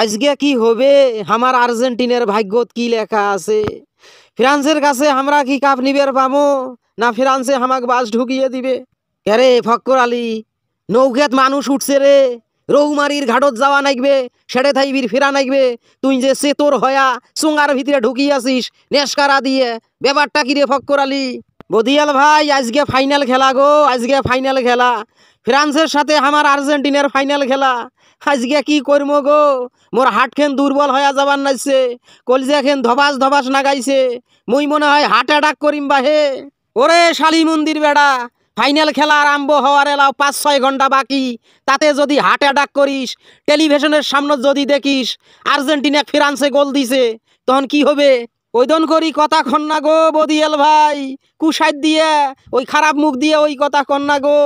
আজকে কি হবে আমার আর্জেন্টিনার ভাগ্যত কি লেখা আছে ফ্রান্সের কাছে আমরা কি কাপ নিবের পাবো না ফ্রান্সে আমাকে বাস ঢুকিয়ে দিবে আরে ফকর আলী নৌকেত মানুষ উঠছে রে রৌমারির ঘাটত যাওয়া নাইবে সেড়ে থাইবির ফেরা নাইবে তুই যে সেতোর হয়া সুঙ্গার ভিতরে ঢুকিয়াছিস নেশকারা দিয়ে ব্যাপারটা কিরে ফকর আলী বদিয়াল ভাই আজকে ফাইনাল খেলা গো আজকে ফাইনাল খেলা ফ্রান্সের সাথে আমার আর্জেন্টিনার ফাইনাল খেলা আজকে কি করবো গো মোর হাটখেন দুর্বল হয়ে যাবার নাইছে কলজাখেন ধবাস ধবাস নাগাইছে মুই মনে হয় হার্ট অ্যাটাক করিম হে ওরে শালি মন্দির বেড়া ফাইনাল খেলা আরম্ভ হওয়ার এলাও পাঁচ ছয় ঘন্টা বাকি তাতে যদি হার্ট অ্যাটাক করিস টেলিভিশনের সামনে যদি দেখিস আর্জেন্টিনা ফ্রান্সে গোল দিছে তখন কি হবে ওইদন করি কথা কন্যা গো বদিয়াল ভাই কুসাইড দিয়ে ওই খারাপ মুখ দিয়ে ওই কথা কন্যা গো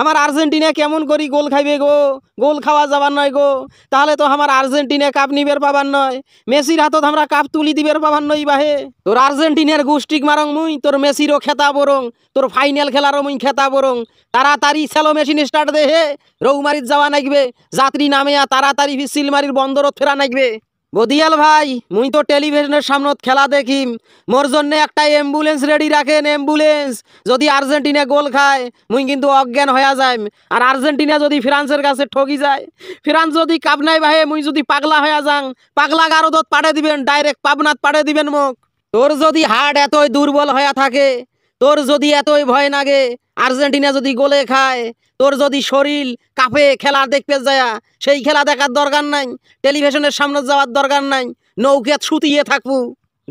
আমার আর্জেন্টিনা কেমন করি গোল খাইবে গো গোল খাওয়া যাবার নয় গো তাহলে তো আমার আর্জেন্টিনা কাপ নিবের পাবার নয় মেসির হাতত আমরা কাপ তুলি দিবের পাবার নই বাহে তোর আর্জেন্টিনার গুষ্টিক মারং মুই তোর মেসিরও খেতা বরং তোর ফাইনাল খেলারও মুই খেতা বরং তাড়াতাড়ি সেলো মেশিন স্টার্ট দে হে রৌমারির যাওয়া নাগবে যাত্রী নামে তাড়াতাড়ি সিলমারির বন্দরত ফেরা নাগবে বদিয়াল ভাই মুই তো টেলিভিশনের সামনত খেলা দেখিম মোর জন্য একটা অ্যাম্বুলেন্স রেডি রাখেন অ্যাম্বুলেন্স যদি আর্জেন্টিনা গোল খায় মুই কিন্তু অজ্ঞান হয়ে যাই আর আর্জেন্টিনা যদি ফ্রান্সের কাছে ঠকি যায় ফ্রান্স যদি কাবনাই ভাই মুই যদি পাগলা হয়ে যাং পাগলা গারদত পাঠে দিবেন ডাইরেক্ট পাবনাত পাঠে দিবেন মোক তোর যদি হার্ট এতই দুর্বল হয়ে থাকে তোর যদি এতই ভয় নাগে আর্জেন্টিনা যদি গোলে খায় তোর যদি শরীর কাপে খেলা দেখতে যায় সেই খেলা দেখার দরকার নাই টেলিভিশনের সামনে যাওয়ার দরকার নাই নৌকে শুতিয়ে থাকবো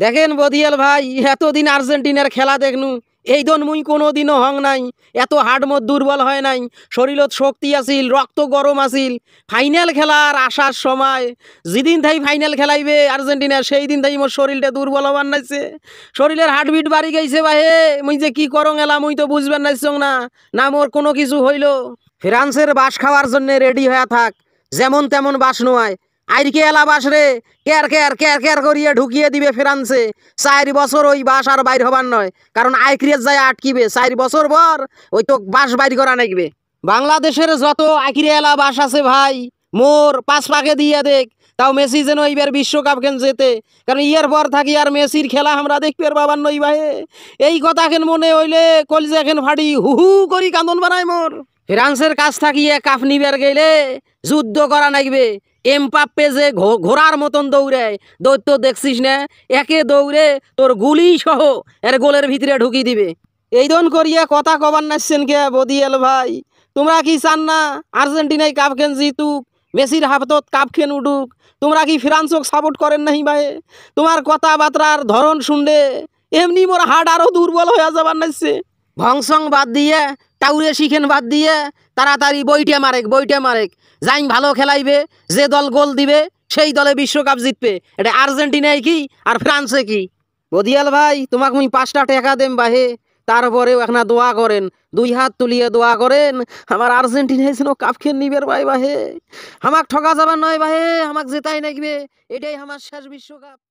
দেখেন বদিয়াল ভাই এতদিন আর্জেন্টিনার খেলা দেখনু এই দন মুই কোনো দিনও হং নাই এত হাডমত দুর্বল হয় নাই শরীরত শক্তি আসিল রক্ত গরম আসিল ফাইনাল খেলার আসার সময় যেদিন থাই ফাইনাল খেলাইবে আর্জেন্টিনা সেই দিন থাই মোর শরীরটা দুর্বল হবার নাইছে শরীরের হার্টবিট বাড়ি গেছে বা হে মুই যে কী করং এলা মুই তো বুঝবেন নাইছং না না মোর কোনো কিছু হইল ফ্রান্সের বাস খাওয়ার জন্য রেডি হয়ে থাক যেমন তেমন বাস নয় আইরকে এলা বাস রে কেয়ার কেয়ার কেয়ার কেয়ার করিয়ে ঢুকিয়ে দিবে ফ্রান্সে চার বছর ওই বাস আর বাইর হবার নয় কারণ আইক্রিয়ার যায় আটকিবে চার বছর পর ওই তো বাস বাইর করা নাকবে বাংলাদেশের যত এলা বাস আছে ভাই মোর পাঁচ পাকে দিয়ে দেখ তাও মেসি যেন এইবার বিশ্বকাপ কেন যেতে কারণ ইয়ার পর থাকি আর মেসির খেলা আমরা দেখবে বাবার নই ভাই এই কথা খেন মনে হইলে কলিজা এখন ফাটি হু হু করি কান্দন বানায় মোর ফ্রান্সের কাছ থাকিয়ে কাপ নিবার গেলে যুদ্ধ করা লাগবে এমপাপ্পে যে ঘোড়ার মতন দৌড়ে দৈত্য দেখছিস না একে দৌড়ে তোর গুলি সহ এর গোলের ভিতরে ঢুকি দিবে এই দন করিয়া কথা কবার নাচছেন কে বদিয়াল ভাই তোমরা কি চান না আর্জেন্টিনায় কাপ খেন জিতুক মেসির হাফতত কাপ খেন উঠুক তোমরা কি ফ্রান্সক সাপোর্ট করেন নাহি ভাই তোমার কথাবার্তার ধরন শুনলে এমনি মোর হাট আরও দুর্বল হয়ে যাবার নাচছে ভংসং বাদ দিয়ে তাউরে শিখেন বাদ দিয়ে তাড়াতাড়ি বইটা মারেক বইটা মারেক যাই ভালো খেলাইবে যে দল গোল দিবে সেই দলে বিশ্বকাপ জিতবে এটা আর্জেন্টিনায় কি আর ফ্রান্সে কি বদিয়াল ভাই তোমাকে আমি পাঁচটা টাকা দেম বাহে তারপরেও এখন দোয়া করেন দুই হাত তুলিয়ে দোয়া করেন আমার আর্জেন্টিনায় যেন কাপ খেয়ে নিবের ভাই বাহে আমাক ঠকা যাবার নয় বাহে আমাক জেতাই নাকবে এটাই আমার শেষ বিশ্বকাপ